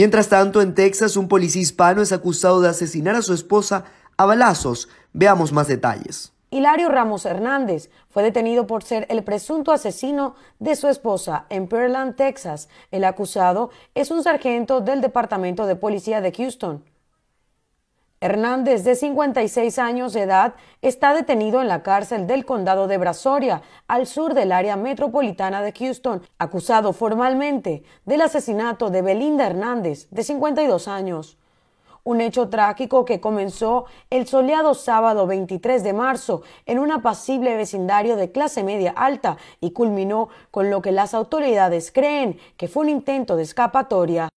Mientras tanto, en Texas, un policía hispano es acusado de asesinar a su esposa a balazos. Veamos más detalles. Hilario Ramos Hernández fue detenido por ser el presunto asesino de su esposa en Pearland, Texas. El acusado es un sargento del Departamento de Policía de Houston. Hernández, de 56 años de edad, está detenido en la cárcel del condado de Brasoria, al sur del área metropolitana de Houston, acusado formalmente del asesinato de Belinda Hernández, de 52 años. Un hecho trágico que comenzó el soleado sábado 23 de marzo en un apacible vecindario de clase media alta y culminó con lo que las autoridades creen que fue un intento de escapatoria.